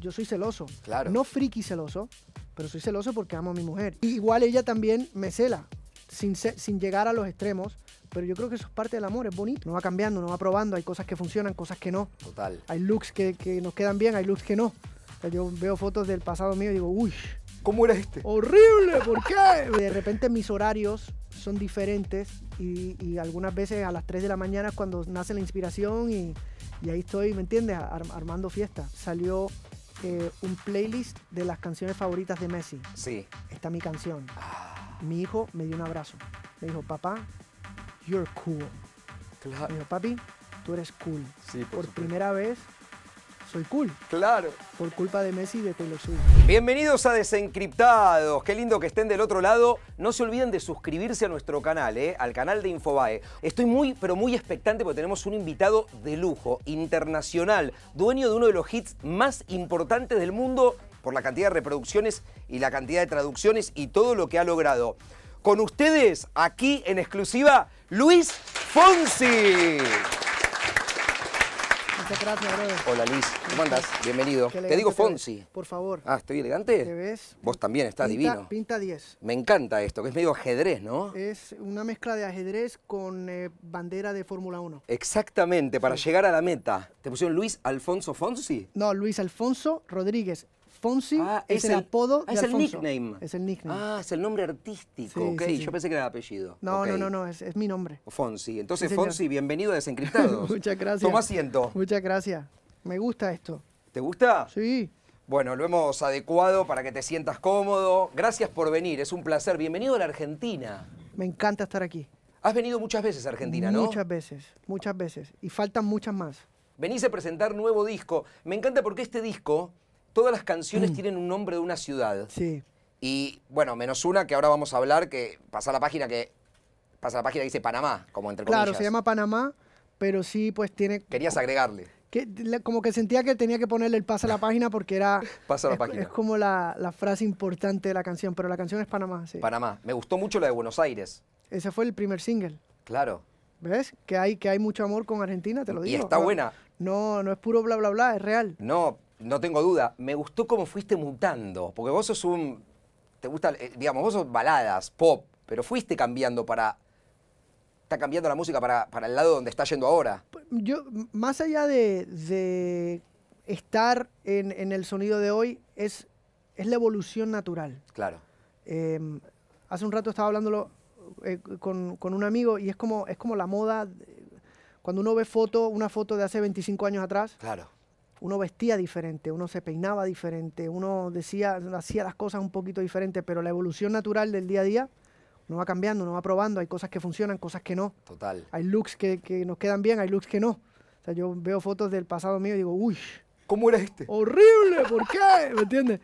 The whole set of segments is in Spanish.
yo soy celoso. Claro. No friki celoso, pero soy celoso porque amo a mi mujer. igual ella también me cela, sin, sin llegar a los extremos. Pero yo creo que eso es parte del amor, es bonito. No va cambiando, no va probando. Hay cosas que funcionan, cosas que no. Total. Hay looks que, que nos quedan bien, hay looks que no. yo veo fotos del pasado mío y digo, uy. ¿Cómo era este? Horrible, ¿por qué? de repente mis horarios son diferentes y, algunas veces a las 3 de la mañana es cuando nace la inspiración y, ahí estoy, ¿me entiendes? armando fiesta. Salió eh, un playlist de las canciones favoritas de Messi. Sí. Está mi canción. Ah. Mi hijo me dio un abrazo. Me dijo, papá, you're cool. Me dijo, papi, tú eres cool. Sí, por primera vez soy cool. Claro. Por culpa de Messi y de Taylor Swift. Bienvenidos a Desencriptados. Qué lindo que estén del otro lado. No se olviden de suscribirse a nuestro canal, eh, al canal de Infobae. Estoy muy, pero muy expectante porque tenemos un invitado de lujo, internacional, dueño de uno de los hits más importantes del mundo por la cantidad de reproducciones y la cantidad de traducciones y todo lo que ha logrado. Con ustedes, aquí en exclusiva, Luis Fonsi gracias, Hola, Luis, ¿Cómo andas? Bienvenido. Te digo Fonsi. por favor. Ah, ¿estoy elegante? ¿Te ves? Vos también, estás divino. Pinta 10. Me encanta esto, que es medio ajedrez, ¿no? Es una mezcla de ajedrez con eh, bandera de Fórmula 1. Exactamente, para llegar a la meta. ¿Te pusieron Luis Alfonso Fonsi? No, Luis Alfonso Rodríguez. Fonsi ah, es, el, apodo ah, es el nickname. Es el nickname. Ah, es el nombre artístico. ok, yo pensé que era el apellido. No, no, no, es, mi nombre. Fonsi. Entonces, Fonsi, bienvenido a Desencriptados. Muchas gracias. Toma asiento. Muchas gracias. Me gusta esto. ¿Te gusta? Sí. Bueno, lo hemos adecuado para que te sientas cómodo. Gracias por venir, es un placer. Bienvenido a la Argentina. Me encanta estar aquí. Has venido muchas veces a Argentina, ¿no? Muchas veces, muchas veces. Y faltan muchas más. Venís a presentar nuevo disco. Me encanta porque este disco todas las canciones mm. tienen un nombre de una ciudad. Sí. Y bueno, menos una que ahora vamos a hablar, que pasa la página que pasa la página que dice Panamá, como entre comillas. Claro, se llama Panamá, pero sí, pues tiene. Querías agregarle. Que, como que sentía que tenía que ponerle el pasa a la página porque era. pasa la página. Es como la, frase importante de la canción, pero la canción es Panamá, sí. Panamá. Me gustó mucho la de Buenos Aires. Ese fue el primer single. Claro. ¿Ves? Que hay, que hay mucho amor con Argentina, te lo digo. Y está buena. No, no es puro bla, bla, bla, es real. No, no tengo duda, me gustó cómo fuiste mutando, porque vos sos un, te gusta, eh, digamos, vos sos baladas, pop, pero fuiste cambiando para, está cambiando la música para, para el lado donde está yendo ahora. Yo, más allá de, estar en, el sonido de hoy, es, es la evolución natural. Claro. Em, hace un rato estaba hablándolo eh, con, un amigo y es como, es como la moda, cuando uno ve foto, una foto de hace 25 años atrás. Claro uno vestía diferente, uno se peinaba diferente, uno decía, hacía las cosas un poquito diferente, pero la evolución natural del día a día, no va cambiando, no va probando, hay cosas que funcionan, cosas que no. Total. Hay looks que, nos quedan bien, hay looks que no. O sea, yo veo fotos del pasado mío y digo, uy. ¿Cómo era este? Horrible, ¿por qué? ¿Me entiendes?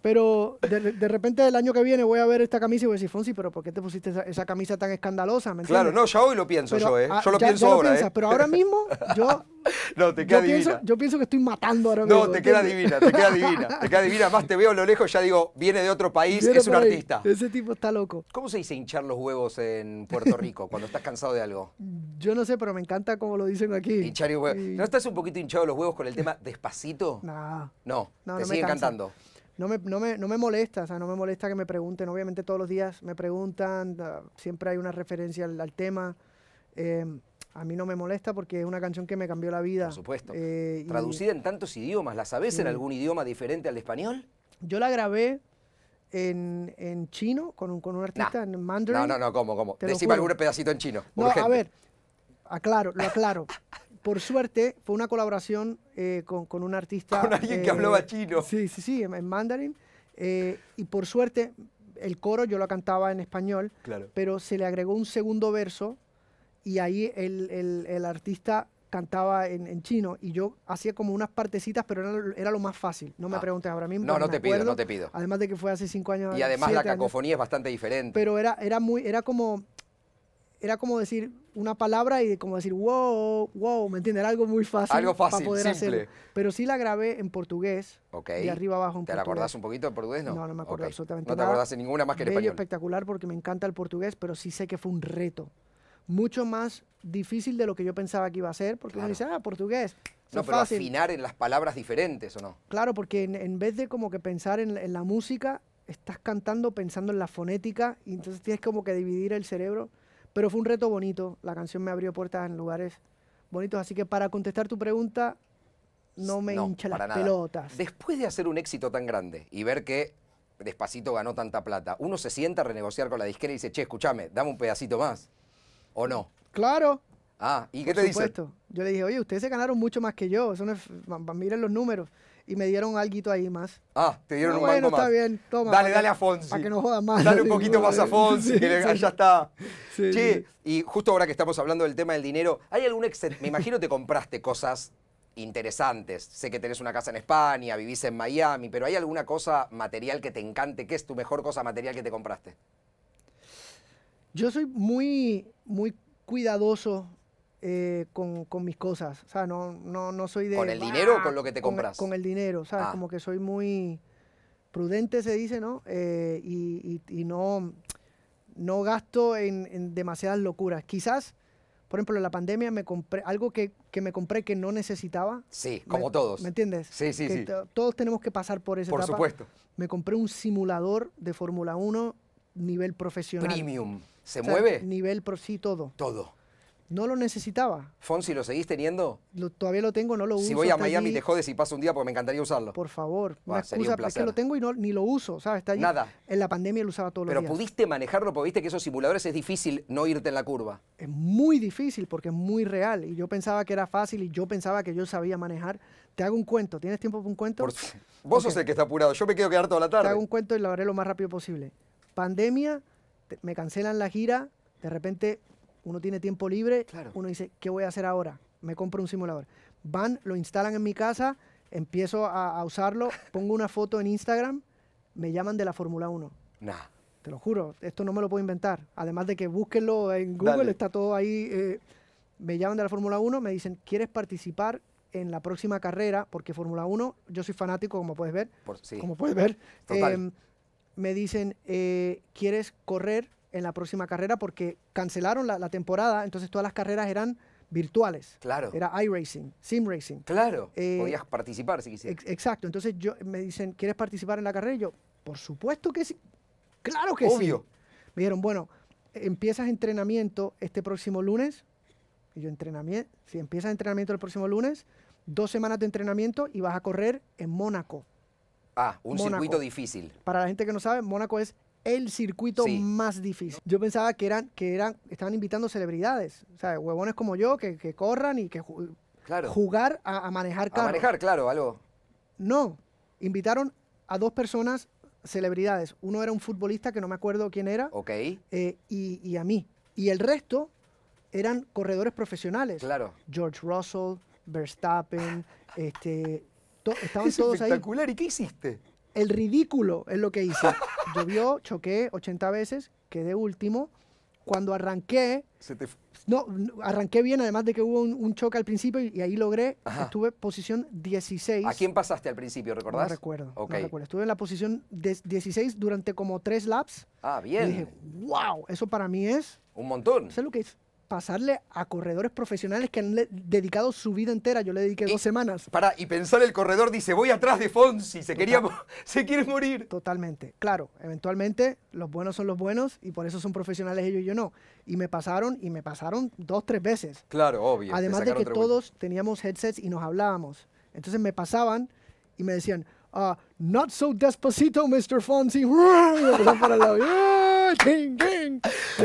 Pero de, repente el año que viene voy a ver esta camisa y voy a decir, Fonsi, pero ¿por qué te pusiste esa, camisa tan escandalosa? claro, no, ya hoy lo pienso yo, ¿eh? Yo lo pienso ya Lo ¿eh? piensas, Pero ahora mismo yo No, te queda yo divina. Pienso, yo pienso que estoy matando ahora mismo. No, te queda divina, te queda divina. Te queda divina. Más te veo a lo lejos, ya digo, viene de otro país, es un artista. Ese tipo está loco. ¿Cómo se dice hinchar los huevos en Puerto Rico cuando estás cansado de algo? Yo no sé, pero me encanta como lo dicen aquí. Hinchar los huevos. ¿No estás un poquito hinchado los huevos con el tema despacito? No, No, te no me No me, molesta, o sea, no me molesta que me pregunten. Obviamente todos los días me preguntan, ah, siempre hay una referencia al, tema. Eh, a mí no me molesta porque es una canción que me cambió la vida. Por supuesto. Eh, Traducida en tantos idiomas, ¿la sabes en algún idioma diferente al español? Yo la grabé en, chino con un, con un artista en mandarín. No, no, no, ¿cómo, cómo? Decime algún pedacito en chino. No, a ver, aclaro, lo aclaro. Por suerte, fue una colaboración eh, con, un artista... Con alguien que eh, hablaba chino. Sí, sí, sí, en, mandarín. y por suerte, el coro yo lo cantaba en español, claro. pero se le agregó un segundo verso y ahí el, el, el artista cantaba en, en, chino y yo hacía como unas partecitas, pero era, era lo más fácil. No me ah. preguntes ahora mismo. No, no te pido, no te pido. Además de que fue hace cinco años. Y además la cacofonía es bastante diferente. Pero era, era muy, era como, era como decir una palabra y como decir wow, wow, ¿me entiendes? Era algo muy fácil. Algo fácil, poder simple. Pero sí la grabé en portugués. Ok. De arriba abajo en ¿Te la acordás un poquito de portugués? No, no, me acuerdo absolutamente absolutamente No te acordás ninguna más que en español. espectacular porque me encanta el portugués, pero sí sé que fue un reto mucho más difícil de lo que yo pensaba que iba a ser, porque uno dice, ah, portugués. No, pero afinar en las palabras diferentes, ¿o no? Claro, porque en, vez de como que pensar en, en, la música, estás cantando pensando en la fonética, y entonces tienes como que dividir el cerebro. Pero fue un reto bonito, la canción me abrió puertas en lugares bonitos, así que para contestar tu pregunta, no me hincha las pelotas. Después de hacer un éxito tan grande y ver que Despacito ganó tanta plata, uno se sienta a renegociar con la disquera y dice, che, escúchame, dame un pedacito más. ¿O no? Claro. Ah, ¿y qué Por te supuesto. Yo le dije, oye, ustedes se ganaron mucho más que yo. miren los números. Y me dieron algo ahí más. Ah, te dieron un bueno, más. está bien, toma. Dale, dale a Fonsi. Para que no jodan más. Dale un poquito más a Fonsi, que ah, ya está. Sí, y justo ahora que estamos hablando del tema del dinero, ¿hay algún Me imagino te compraste cosas interesantes. Sé que tenés una casa en España, vivís en Miami, pero ¿hay alguna cosa material que te encante? ¿Qué es tu mejor cosa material que te compraste? Yo soy muy, muy cuidadoso eh, con, mis cosas. O sea, no, no, soy de. ¿Con el ah, dinero o con lo que te compras? Con, el dinero, ¿sabes? Ah. Como que soy muy prudente, se dice, ¿no? Eh, y, no, no gasto en, demasiadas locuras. Quizás, por ejemplo, en la pandemia me compré algo que, me compré que no necesitaba. Sí, como todos. ¿Me entiendes? Sí, sí, sí. Todos tenemos que pasar por eso. Por supuesto. Me compré un simulador de Fórmula 1 nivel profesional. Premium. ¿Se mueve? Nivel por sí, todo. Todo. No lo necesitaba. Fonsi, ¿lo seguís teniendo? todavía lo tengo, no lo uso. Si voy a Miami te jodes y paso un día porque me encantaría usarlo. Por favor, lo tengo y no, ni lo uso, Está Nada. En la pandemia lo usaba todo Pero los días. Pero pudiste manejarlo porque viste que esos simuladores es difícil no irte en la curva. Es muy difícil porque es muy real y yo pensaba que era fácil y yo pensaba que yo sabía manejar. Te hago un cuento, ¿tienes tiempo para un cuento? Vos sos el que está apurado, yo me quedo quedar toda la tarde. Te hago un cuento y lo haré lo más rápido posible. Pandemia, me cancelan la gira, de repente uno tiene tiempo libre, uno dice, ¿qué voy a hacer ahora? Me compro un simulador. Van, lo instalan en mi casa, empiezo a, usarlo, pongo una foto en Instagram, me llaman de la Fórmula 1. Nah. Te lo juro, esto no me lo puedo inventar. Además de que búsquenlo en Google, está todo ahí. Eh, me llaman de la Fórmula 1, me dicen, ¿quieres participar en la próxima carrera? Porque Fórmula 1, yo soy fanático, como puedes ver. Por, sí. Como puedes ver. Em, me dicen, eh, ¿quieres correr en la próxima carrera? Porque cancelaron la, temporada, entonces todas las carreras eran virtuales. Claro. Era iRacing, Sim Racing. Claro. Eh, podías participar si quisieras. exacto. Entonces yo, me dicen, ¿quieres participar en la carrera? Y yo, por supuesto que sí. Claro que sí. Obvio. Me dijeron, bueno, empiezas entrenamiento este próximo lunes. Y yo, entrenamiento. Si empiezas entrenamiento el próximo lunes, dos semanas de entrenamiento y vas a correr en Mónaco. Ah, un circuito difícil. Para la gente que no sabe, Mónaco es el circuito más difícil. Yo pensaba que eran, que eran, estaban invitando celebridades, o sea, huevones como yo, que, corran y que jugar a, manejar carros. A manejar, claro, algo. No, invitaron a dos personas celebridades. Uno era un futbolista que no me acuerdo quién era. Ok. Eh, y, y, a mí. Y el resto eran corredores profesionales. Claro. George Russell, Verstappen, este, estaban es todos espectacular. ahí. ¿Y qué hiciste? El ridículo es lo que hice. Llovió, choqué 80 veces, quedé último. Cuando arranqué, no, arranqué bien, además de que hubo un, choque al principio y, ahí logré, estuve en posición 16. ¿A quién pasaste al principio, recordás? No recuerdo, okay. recuerdo. Estuve en la posición 16 durante como tres laps. Ah, bien. Y dije, wow, eso para mí es... Un montón. Sé lo que pasarle a corredores profesionales que han dedicado su vida entera. Yo le dediqué dos semanas. Para, y pensar el corredor dice, voy atrás de Fonzi, se, se quiere morir. Totalmente. Claro, eventualmente los buenos son los buenos y por eso son profesionales ellos y yo no. Y me pasaron, y me pasaron dos, tres veces. Claro, obvio. Además de que todos teníamos headsets y nos hablábamos. Entonces me pasaban y me decían, uh, not so despacito, Mr. Fonsi.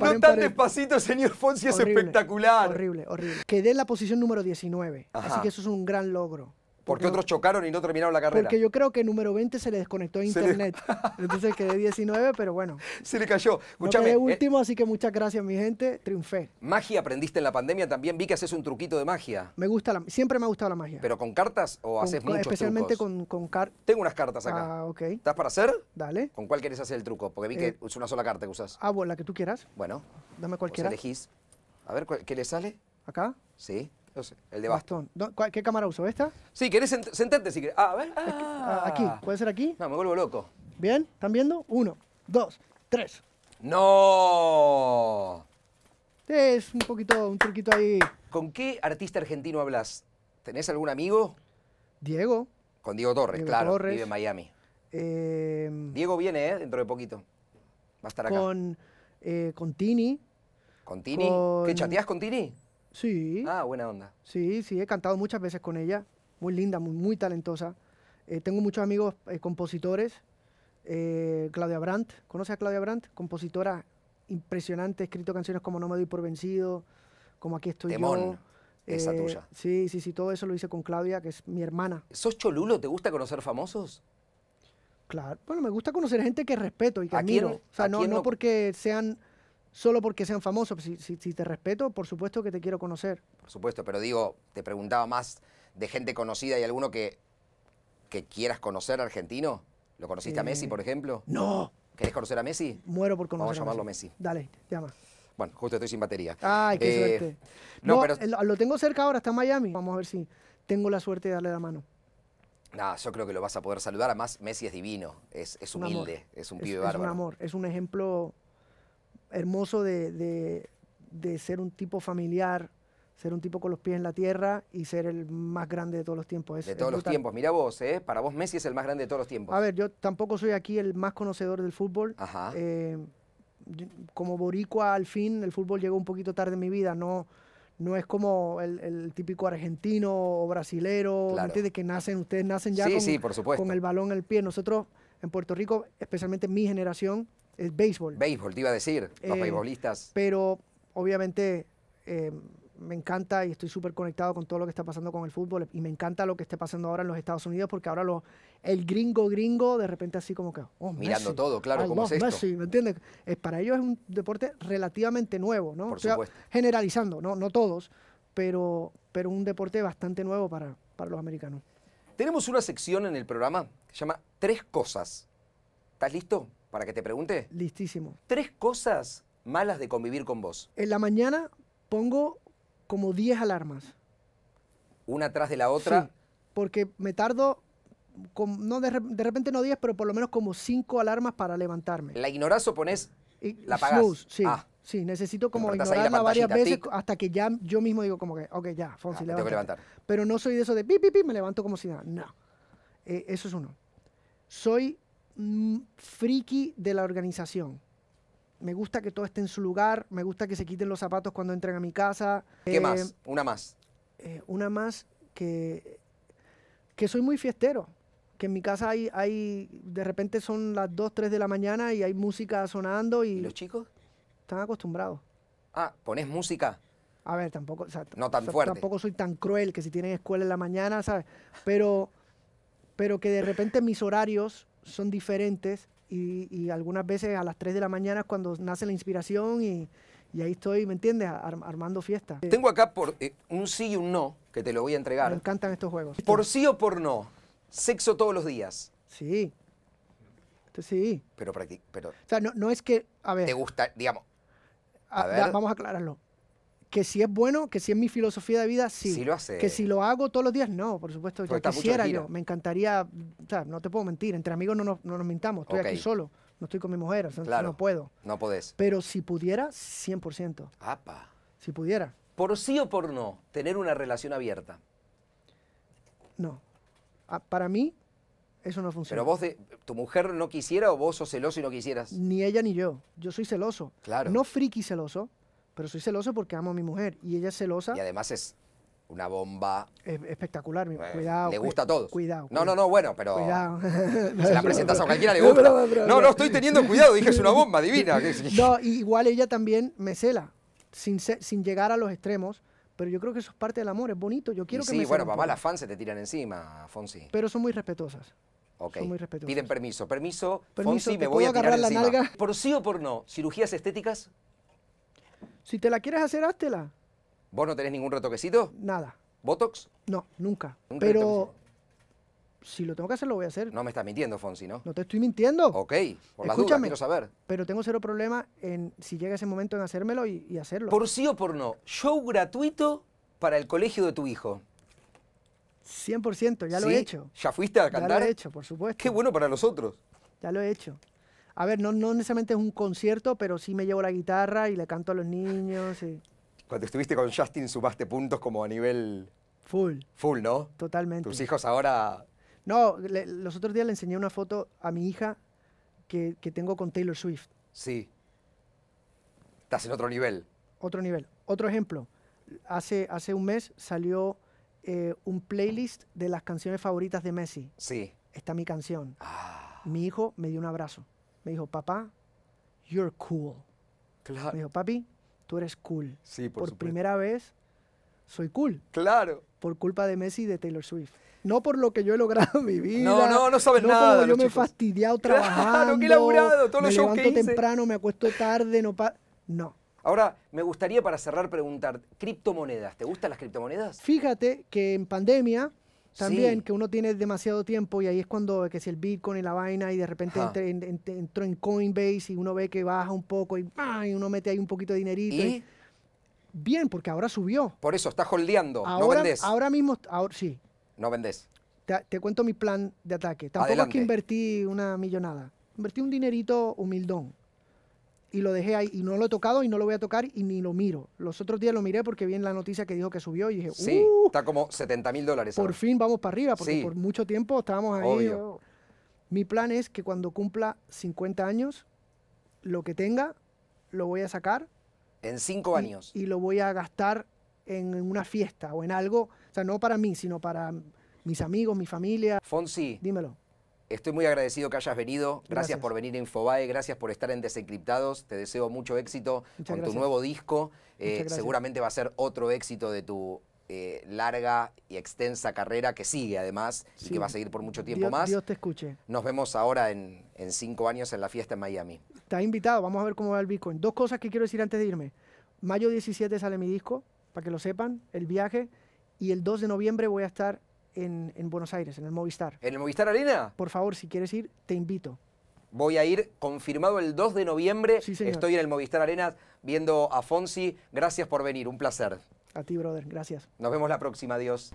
No tan despacito, señor Fonsi, es espectacular. Horrible, horrible. Quedé en la posición número 19, así que eso es un gran logro. Porque, qué otros chocaron y no terminaron la carrera. Porque yo creo que el número 20 se le desconectó a internet. Entonces quedé 19, pero bueno. Se le cayó. Escuchame, no eh, último, así que muchas gracias, mi gente. Triunfé. ¿Magia aprendiste en la pandemia? También vi que haces un truquito de magia. Me gusta la... Siempre me ha gustado la magia. ¿Pero con cartas o haces muchos Especialmente con, con cartas. Tengo unas cartas acá. Ah, ok. ¿Estás para hacer? Dale. ¿Con cuál quieres hacer el truco? Porque vi que eh, es una sola carta que usas. Ah, bueno, la que tú quieras. Bueno. Dame cualquiera. Pues elegís. A ver, ¿qué le sale? ¿Acá? Sí el de bastón. ¿Qué cámara uso? ¿Esta? Sí, querés sentarte si Ah, a ver. Ah, ah. Aquí, ¿puede ser aquí? No, me vuelvo loco. Bien, ¿están viendo? Uno, dos, tres. ¡No! Es un poquito, un truquito ahí. ¿Con qué artista argentino hablas? ¿Tenés algún amigo? Diego. Con Diego Torres, Diego claro. Torres. Vive en Miami. Em. Diego viene, ¿eh? Dentro de poquito. Va a estar acá. Con, eh, con Tini. ¿Con Tini? ¿Qué chateás con Tini? Sí. Ah, buena onda. Sí, sí, he cantado muchas veces con ella. Muy linda, muy, muy talentosa. Eh, tengo muchos amigos eh, compositores. Eh, Claudia Brandt, ¿conoce a Claudia Brandt? Compositora impresionante, escrito canciones como No me doy por vencido, como Aquí estoy Temón. Esa tuya. Sí, sí, sí, todo eso lo hice con Claudia, que es mi hermana. ¿Sos cholulo? ¿Te gusta conocer famosos? Claro, bueno, me gusta conocer gente que respeto y que admiro. o sea, no porque sean solo porque sean famosos. Si, te respeto, por supuesto que te quiero conocer. Por supuesto, pero digo, te preguntaba más de gente conocida y alguno que, que quieras conocer argentino. ¿Lo conociste a eh, Messi, por ejemplo? No. ¿Querés conocer a Messi? Muero por conocerlo. Vamos a llamarlo Messi. Dale, llama. Bueno, justo estoy sin batería. Ay, qué eh, suerte. No, Lo tengo cerca ahora, está en Miami. Vamos a ver si tengo la suerte de darle la mano. Nada, yo creo que lo vas a poder saludar. Además, Messi es divino, es, es humilde, es un pibe bárbaro. Es un amor, es un ejemplo hermoso de, ser un tipo familiar, ser un tipo con los pies en la tierra y ser el más grande de todos los tiempos. de todos los tiempos, mira vos, eh. para vos Messi es el más grande de todos los tiempos. A ver, yo tampoco soy aquí el más conocedor del fútbol. Eh, como boricua al fin, el fútbol llegó un poquito tarde en mi vida, no, no es como el, típico argentino o brasilero, antes de que nacen, ustedes nacen ya con, con el balón al pie. Nosotros en Puerto Rico, especialmente mi generación, es béisbol. Béisbol, te iba a decir, los eh, Pero obviamente eh, me encanta y estoy súper conectado con todo lo que está pasando con el fútbol y me encanta lo que esté pasando ahora en los Estados Unidos porque ahora el gringo gringo de repente así como que... Oh, Mirando todo, claro, ¿cómo es esto. ¿me entiendes? para ellos es un deporte relativamente nuevo, ¿no? Generalizando, ¿no? no todos, pero, pero un deporte bastante nuevo para, para los americanos. Tenemos una sección en el programa que se llama Tres Cosas. ¿Estás listo? ¿Para que te pregunte? Listísimo. Tres cosas malas de convivir con vos. En la mañana pongo como 10 alarmas. Una atrás de la otra. porque me tardo, no de, repente no 10, pero por lo menos como cinco alarmas para levantarme. ¿La ignorás o pones? Y, la apagás. sí. Ah. Sí, necesito como ignorarla varias veces hasta que ya yo mismo digo como que, ok, ya, Fonsi, ah, levantar. Pero no soy de eso de pi, pi, me levanto como si nada. No. Eh, eso es uno. Soy Mm, friki de la organización. Me gusta que todo esté en su lugar, me gusta que se quiten los zapatos cuando entren a mi casa. ¿Qué eh, más? Una más. Eh, una más que, que soy muy fiestero, que en mi casa hay, hay, de repente son las 2, 3 de la mañana y hay música sonando y... los chicos? Están acostumbrados. Ah, ¿pones música? A ver, tampoco, no tan fuerte. tampoco soy tan cruel que si tienen escuela en la mañana, ¿sabes? Pero, pero que de repente mis horarios son diferentes y, algunas veces a las 3 de la mañana es cuando nace la inspiración y, ahí estoy, ¿me entiendes? armando fiesta. Eh, tengo acá por eh, un sí y un no, que te lo voy a entregar. Me encantan estos juegos. Por sí o por no, sexo todos los días. Sí. Este sí. Pero, pero O sea, no, es que, a ver. Te gusta, digamos. Ah, vamos a aclararlo que si es bueno, que si es mi filosofía de vida, sí. lo hace. Que si lo hago todos los días, no, por supuesto. Yo quisiera yo, me encantaría, o sea, no te puedo mentir, entre amigos no nos, no nos mintamos, estoy aquí solo, no estoy con mi mujer, o sea, no puedo. No podés. Pero si pudiera, 100%. Apa. Si pudiera. ¿Por sí o por no tener una relación abierta? No. Ah, para mí, eso no funciona. Pero vos, de, tu mujer no quisiera o vos sos celoso y no quisieras. Ni ella ni yo. Yo soy celoso. Claro. No friki celoso, pero soy celoso porque amo a mi mujer y ella es celosa. Y además es una bomba. espectacular, cuidado. Le gusta a todos. Cuidado, No, no, no, bueno, pero. Cuidado. Se la presentas a cualquiera le gusta. No, no, estoy teniendo cuidado, dije es una bomba divina. No, igual ella también me cela, sin, sin llegar a los extremos. Pero yo creo que eso es parte del amor, es bonito. Yo quiero que sí, bueno, papá, las fans se te tiran encima, Fonsi. Pero son muy respetuosas. Ok. Son muy respetuosas. Piden permiso. Permiso, Fonsi, me voy a tirar la encima. Por sí o por no, cirugías estéticas. Si te la quieres hacer, háztela. ¿Vos no tenés ningún retoquecito? Nada. ¿Botox? No, nunca. Pero si lo tengo que hacer, lo voy a hacer. No me estás mintiendo, Fonsi, ¿no? No te estoy mintiendo. Ok, por las dudas, quiero saber. Pero tengo cero problema en si llega ese momento en hacérmelo y, hacerlo. Por sí o por no, show gratuito para el colegio de tu hijo. 100%, ya lo he hecho. ¿Ya fuiste a cantar? Ya lo he hecho, por supuesto. Qué bueno para nosotros. Ya lo he hecho a ver, no, no necesariamente es un concierto, pero sí me llevo la guitarra y le canto a los niños. Cuando estuviste con Justin subaste puntos como a nivel... Full. Full, ¿no? Totalmente. Tus hijos ahora... No, los otros días le enseñé una foto a mi hija que, tengo con Taylor Swift. Sí. Estás en otro nivel. Otro nivel. Otro ejemplo. Hace, hace un mes salió eh, un playlist de las canciones favoritas de Messi. Sí. Está mi canción. Ah. Mi hijo me dio un abrazo. Me dijo, papá, you're cool. Me dijo, papi, tú eres cool. Sí, por, por primera vez soy cool. Claro. Por culpa de Messi y de Taylor Swift. No por lo que yo he logrado en mi vida. No, no, no sabes no nada. yo me he fastidiado trabajando. Claro, que laburado, todos los shows que hice. Me levanto temprano, me acuesto tarde, no No. Ahora, me gustaría para cerrar preguntar, criptomonedas, ¿te gustan las criptomonedas? Fíjate que en pandemia también, que uno tiene demasiado tiempo y ahí es cuando que si el Bitcoin y la vaina y de repente entró en, Coinbase y uno ve que baja un poco y, uno mete ahí un poquito de dinerito. bien, porque ahora subió. Por eso, estás holdeando, ahora, no Ahora mismo, ahora, sí. No vendes. Te, cuento mi plan de ataque. Tampoco es que invertí una millonada. Invertí un dinerito humildón y lo dejé ahí y no lo he tocado y no lo voy a tocar y ni lo miro. Los otros días lo miré porque vi en la noticia que dijo que subió y dije, sí, uh, está como 70 mil dólares. Por fin vamos para arriba porque por mucho tiempo estábamos ahí. Mi plan es que cuando cumpla 50 años, lo que tenga, lo voy a sacar. En cinco años. Y, y lo voy a gastar en una fiesta o en algo, o sea, no para mí, sino para mis amigos, mi familia. Fonsi. Dímelo Estoy muy agradecido que hayas venido. Gracias, por venir a Infobae, gracias por estar en Desencriptados. Te deseo mucho éxito con tu nuevo disco. Eh, seguramente va a ser otro éxito de tu eh, larga y extensa carrera que sigue además y que va a seguir por mucho tiempo más. Dios te escuche. Nos vemos ahora en, cinco años en la fiesta en Miami. está invitado, vamos a ver cómo va el Bitcoin. Dos cosas que quiero decir antes de irme. Mayo 17 sale mi disco, para que lo sepan, el viaje, y el 2 de noviembre voy a estar en, Buenos Aires, en el Movistar. ¿En el Movistar Arena? Por favor, si quieres ir, te invito. Voy a ir confirmado el 2 de noviembre. Estoy en el Movistar Arena viendo a Fonsi. Gracias por venir, un placer. A ti, brother, gracias. Nos vemos la próxima, adiós.